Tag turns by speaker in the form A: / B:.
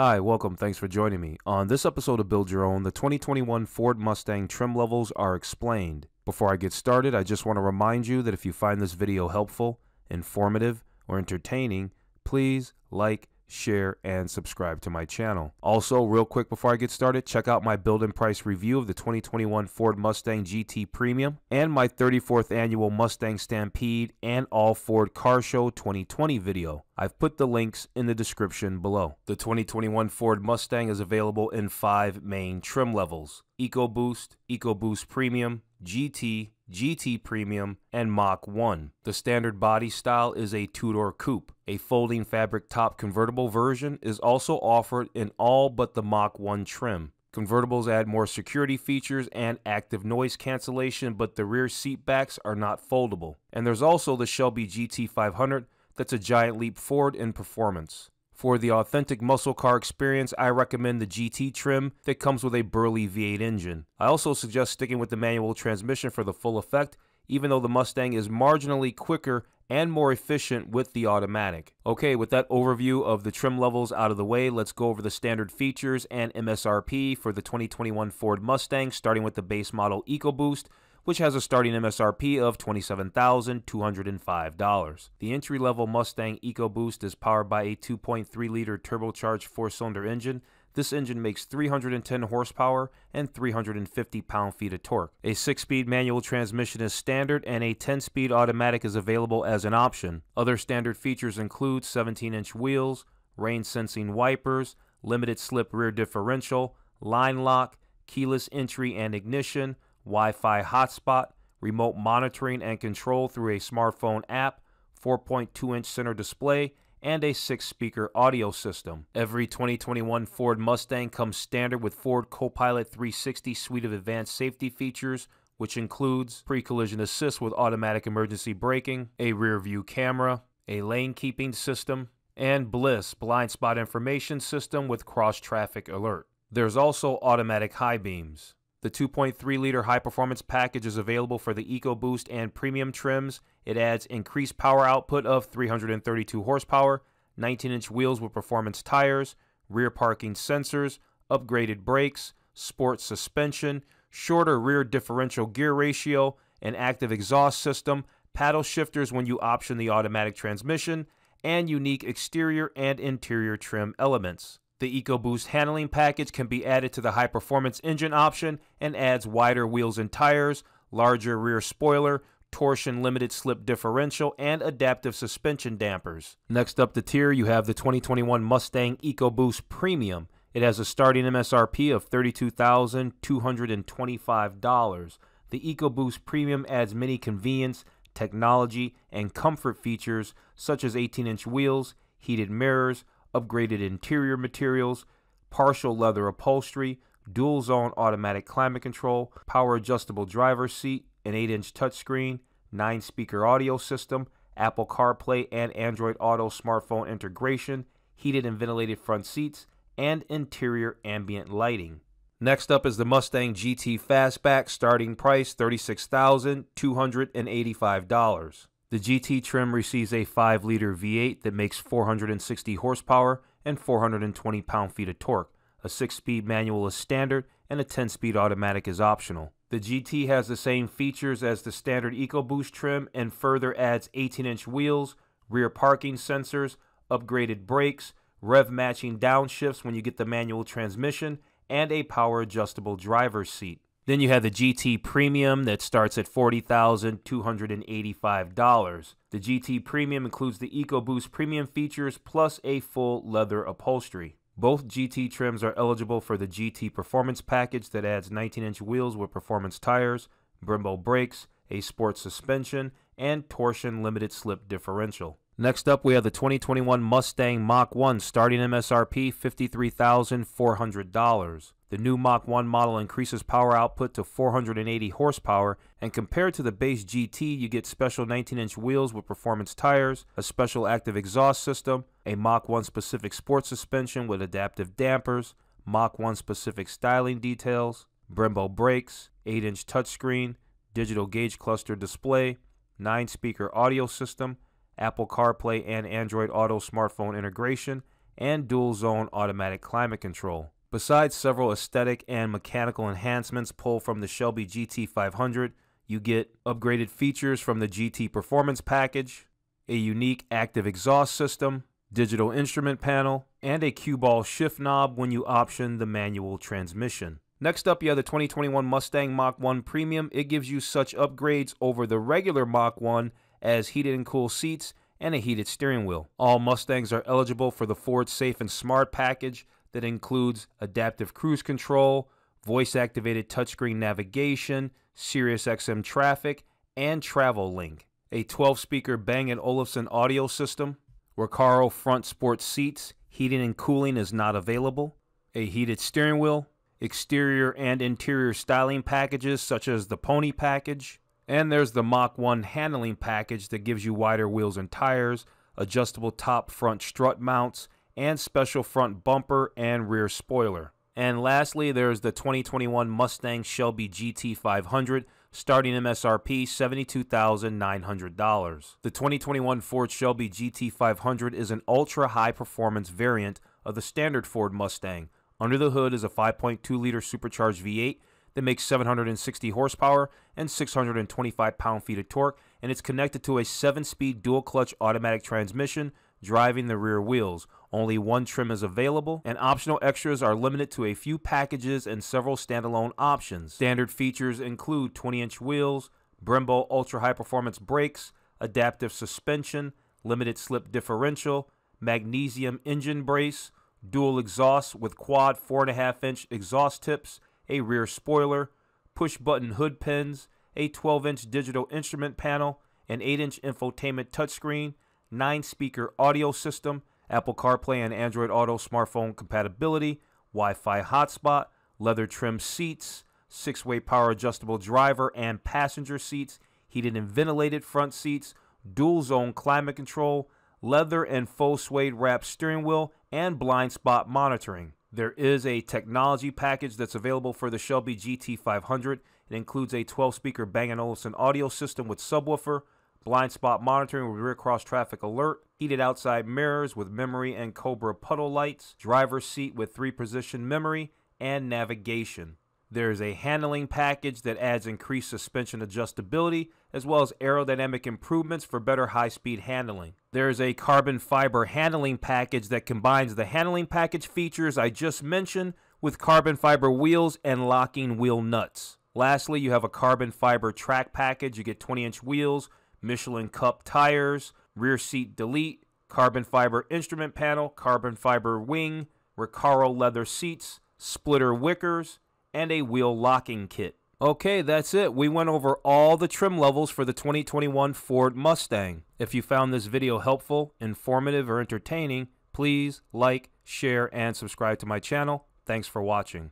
A: Hi, welcome. Thanks for joining me. On this episode of Build Your Own, the 2021 Ford Mustang trim levels are explained. Before I get started, I just want to remind you that if you find this video helpful, informative, or entertaining, please like, share, and subscribe to my channel. Also, real quick before I get started, check out my build and price review of the 2021 Ford Mustang GT Premium and my 34th annual Mustang Stampede and All Ford Car Show 2020 video. I've put the links in the description below. The 2021 Ford Mustang is available in five main trim levels, EcoBoost, EcoBoost Premium, GT, GT Premium, and Mach 1. The standard body style is a two-door coupe. A folding fabric top convertible version is also offered in all but the Mach 1 trim. Convertibles add more security features and active noise cancellation, but the rear seat backs are not foldable. And there's also the Shelby GT500 that's a giant leap forward in performance. For the authentic muscle car experience, I recommend the GT trim that comes with a burly V8 engine. I also suggest sticking with the manual transmission for the full effect, even though the Mustang is marginally quicker and more efficient with the automatic. Okay, with that overview of the trim levels out of the way, let's go over the standard features and MSRP for the 2021 Ford Mustang, starting with the base model EcoBoost, which has a starting MSRP of $27,205. The entry level Mustang EcoBoost is powered by a 2.3 liter turbocharged four cylinder engine this engine makes 310 horsepower and 350 pound feet of torque. A 6 speed manual transmission is standard, and a 10 speed automatic is available as an option. Other standard features include 17 inch wheels, rain sensing wipers, limited slip rear differential, line lock, keyless entry and ignition, Wi-Fi hotspot, remote monitoring and control through a smartphone app, 4.2-inch center display, and a six-speaker audio system. Every 2021 Ford Mustang comes standard with Ford Copilot 360 suite of advanced safety features, which includes pre-collision assist with automatic emergency braking, a rear-view camera, a lane-keeping system, and Bliss blind spot information system with cross-traffic alert. There's also automatic high beams. The 2.3 liter high performance package is available for the EcoBoost and premium trims. It adds increased power output of 332 horsepower, 19 inch wheels with performance tires, rear parking sensors, upgraded brakes, sports suspension, shorter rear differential gear ratio, an active exhaust system, paddle shifters when you option the automatic transmission, and unique exterior and interior trim elements. The EcoBoost handling package can be added to the high performance engine option and adds wider wheels and tires, larger rear spoiler, torsion limited slip differential, and adaptive suspension dampers. Next up the tier, you have the 2021 Mustang EcoBoost Premium. It has a starting MSRP of $32,225. The EcoBoost Premium adds many convenience, technology, and comfort features such as 18 inch wheels, heated mirrors, upgraded interior materials, partial leather upholstery, dual zone automatic climate control, power adjustable driver's seat, an 8 inch touchscreen, 9 speaker audio system, Apple CarPlay and Android Auto smartphone integration, heated and ventilated front seats, and interior ambient lighting. Next up is the Mustang GT Fastback, starting price $36,285. The GT trim receives a 5 liter V8 that makes 460 horsepower and 420 pound feet of torque. A 6 speed manual is standard, and a 10 speed automatic is optional. The GT has the same features as the standard EcoBoost trim and further adds 18 inch wheels, rear parking sensors, upgraded brakes, rev matching downshifts when you get the manual transmission, and a power adjustable driver's seat. Then you have the GT Premium that starts at $40,285. The GT Premium includes the EcoBoost Premium features plus a full leather upholstery. Both GT trims are eligible for the GT Performance Package that adds 19 inch wheels with performance tires, Brembo brakes, a sports suspension, and torsion limited slip differential. Next up, we have the 2021 Mustang Mach 1 starting MSRP $53,400. The new Mach 1 model increases power output to 480 horsepower, and compared to the base GT, you get special 19-inch wheels with performance tires, a special active exhaust system, a Mach 1 specific sport suspension with adaptive dampers, Mach 1 specific styling details, Brembo brakes, 8-inch touchscreen, digital gauge cluster display, 9-speaker audio system, Apple CarPlay and Android Auto smartphone integration, and dual zone automatic climate control. Besides several aesthetic and mechanical enhancements pulled from the Shelby GT500, you get upgraded features from the GT Performance Package, a unique active exhaust system, digital instrument panel, and a cue ball shift knob when you option the manual transmission. Next up, you have the 2021 Mustang Mach 1 Premium. It gives you such upgrades over the regular Mach 1 as heated and cool seats and a heated steering wheel. All Mustangs are eligible for the Ford Safe and Smart package that includes adaptive cruise control, voice activated touchscreen navigation, Sirius XM traffic, and Travel Link. A 12 speaker Bang & Olufsen audio system, Recaro front sports seats, heating and cooling is not available, a heated steering wheel, exterior and interior styling packages such as the Pony package, and there's the Mach 1 handling package that gives you wider wheels and tires, adjustable top front strut mounts, and special front bumper and rear spoiler. And lastly, there's the 2021 Mustang Shelby GT500, starting MSRP $72,900. The 2021 Ford Shelby GT500 is an ultra-high performance variant of the standard Ford Mustang. Under the hood is a 5.2-liter supercharged V8 that makes 760 horsepower and 625 pound feet of torque, and it's connected to a 7 speed dual clutch automatic transmission driving the rear wheels. Only one trim is available, and optional extras are limited to a few packages and several standalone options. Standard features include 20 inch wheels, Brembo ultra high performance brakes, adaptive suspension, limited slip differential, magnesium engine brace, dual exhaust with quad 4.5 inch exhaust tips, a rear spoiler, push button hood pins, a 12 inch digital instrument panel, an 8 inch infotainment touchscreen, 9 speaker audio system, Apple CarPlay and Android Auto smartphone compatibility, Wi Fi hotspot, leather trim seats, 6 way power adjustable driver and passenger seats, heated and ventilated front seats, dual zone climate control, leather and faux suede wrapped steering wheel, and blind spot monitoring. There is a technology package that's available for the Shelby GT500. It includes a 12-speaker Bang & Olufsen audio system with subwoofer, blind spot monitoring with rear cross traffic alert, heated outside mirrors with memory and Cobra puddle lights, driver's seat with three-position memory, and navigation. There's a handling package that adds increased suspension adjustability as well as aerodynamic improvements for better high-speed handling. There is a carbon fiber handling package that combines the handling package features I just mentioned with carbon fiber wheels and locking wheel nuts. Lastly, you have a carbon fiber track package. You get 20-inch wheels, Michelin Cup tires, rear seat delete, carbon fiber instrument panel, carbon fiber wing, Recaro leather seats, splitter wickers, and a wheel locking kit. Okay, that's it. We went over all the trim levels for the 2021 Ford Mustang. If you found this video helpful, informative, or entertaining, please like, share, and subscribe to my channel. Thanks for watching.